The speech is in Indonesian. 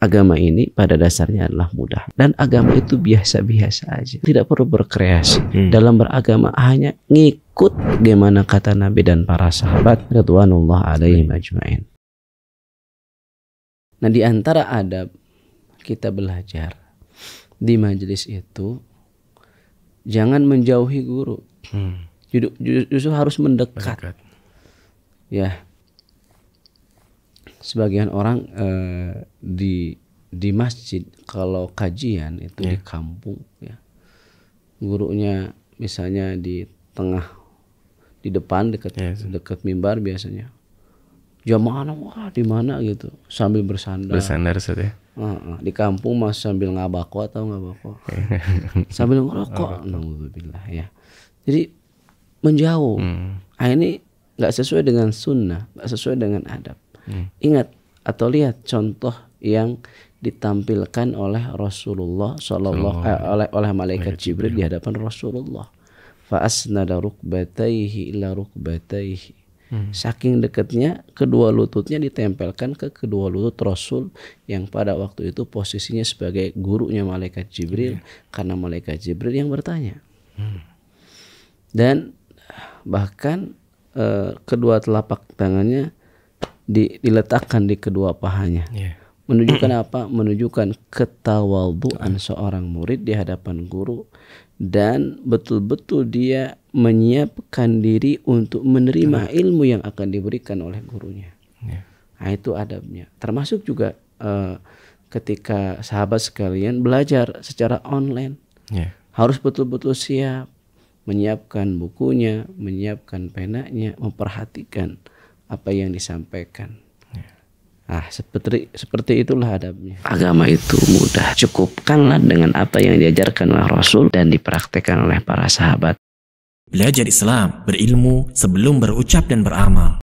agama ini pada dasarnya adalah mudah dan agama itu biasa-biasa aja tidak perlu berkreasi hmm. dalam beragama hanya ngikut gimana kata Nabi dan para sahabat radhiyallahu alaihi majma'in nah di antara adab kita belajar di majelis itu jangan menjauhi guru hmm. justru harus mendekat Berdekat. ya sebagian orang eh, di di masjid kalau kajian itu yeah. di ya. kampung ya gurunya misalnya di tengah di depan dekat yes. Ya, dekat mimbar biasanya jamaah wah di mana gitu sambil bersandar bersandar ya uh, uh, di kampung mas sambil ngabako atau ngabako ya. sambil ngerokok alhamdulillah ya jadi menjauh hmm. Nah, ini nggak sesuai dengan sunnah nggak sesuai dengan adab Hmm. Ingat atau lihat contoh yang ditampilkan oleh Rasulullah sallallahu eh, oleh oleh malaikat Jibril di hadapan Rasulullah. Fa asnada rukbataihi ila rukbataihi. Hmm. Saking dekatnya kedua lututnya ditempelkan ke kedua lutut Rasul yang pada waktu itu posisinya sebagai gurunya malaikat Jibril hmm. karena malaikat Jibril yang bertanya. Hmm. Dan bahkan eh, kedua telapak tangannya di, diletakkan di kedua pahanya. Yeah. Menunjukkan apa? Menunjukkan ketawaduan seorang murid di hadapan guru dan betul-betul dia menyiapkan diri untuk menerima ilmu yang akan diberikan oleh gurunya. Yeah. Nah, itu adabnya. Termasuk juga uh, ketika sahabat sekalian belajar secara online. Yeah. Harus betul-betul siap menyiapkan bukunya, menyiapkan penanya, memperhatikan apa yang disampaikan. Ya. Ah, seperti seperti itulah adabnya. Agama itu mudah. Cukupkanlah dengan apa yang diajarkan oleh Rasul dan dipraktekkan oleh para sahabat. Belajar Islam, berilmu sebelum berucap dan beramal.